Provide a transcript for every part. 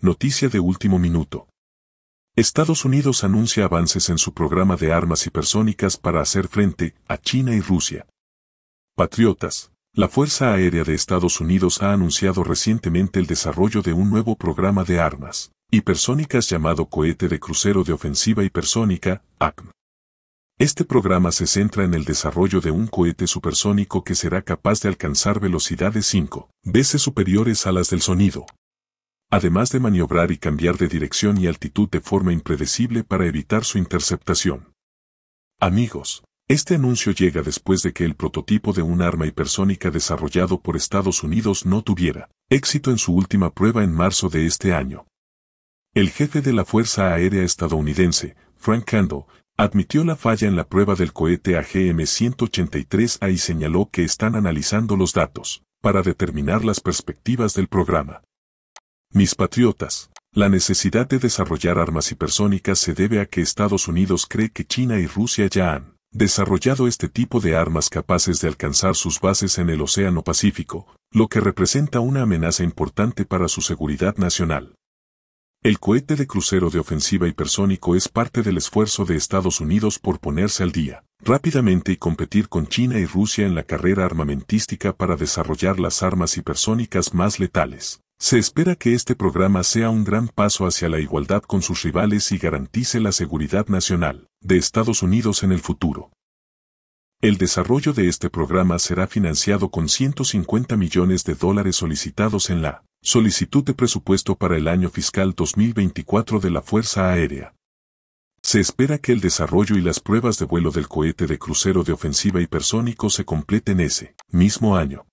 Noticia de último minuto. Estados Unidos anuncia avances en su programa de armas hipersónicas para hacer frente a China y Rusia. Patriotas, la Fuerza Aérea de Estados Unidos ha anunciado recientemente el desarrollo de un nuevo programa de armas hipersónicas llamado Cohete de Crucero de Ofensiva Hipersónica, ACM. Este programa se centra en el desarrollo de un cohete supersónico que será capaz de alcanzar velocidades 5 veces superiores a las del sonido, además de maniobrar y cambiar de dirección y altitud de forma impredecible para evitar su interceptación. Amigos, este anuncio llega después de que el prototipo de un arma hipersónica desarrollado por Estados Unidos no tuviera éxito en su última prueba en marzo de este año. El jefe de la Fuerza Aérea Estadounidense, Frank Kendall, admitió la falla en la prueba del cohete AGM-183A y señaló que están analizando los datos para determinar las perspectivas del programa. Mis patriotas, la necesidad de desarrollar armas hipersónicas se debe a que Estados Unidos cree que China y Rusia ya han desarrollado este tipo de armas capaces de alcanzar sus bases en el Océano Pacífico, lo que representa una amenaza importante para su seguridad nacional. El cohete de crucero de ofensiva hipersónico es parte del esfuerzo de Estados Unidos por ponerse al día, rápidamente y competir con China y Rusia en la carrera armamentística para desarrollar las armas hipersónicas más letales. Se espera que este programa sea un gran paso hacia la igualdad con sus rivales y garantice la seguridad nacional de Estados Unidos en el futuro. El desarrollo de este programa será financiado con 150 millones de dólares solicitados en la solicitud de presupuesto para el año fiscal 2024 de la Fuerza Aérea. Se espera que el desarrollo y las pruebas de vuelo del cohete de crucero de ofensiva hipersónico se completen ese mismo año.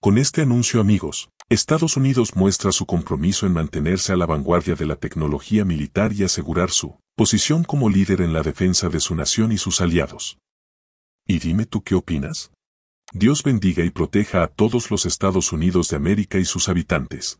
Con este anuncio amigos, Estados Unidos muestra su compromiso en mantenerse a la vanguardia de la tecnología militar y asegurar su posición como líder en la defensa de su nación y sus aliados. Y dime tú qué opinas. Dios bendiga y proteja a todos los Estados Unidos de América y sus habitantes.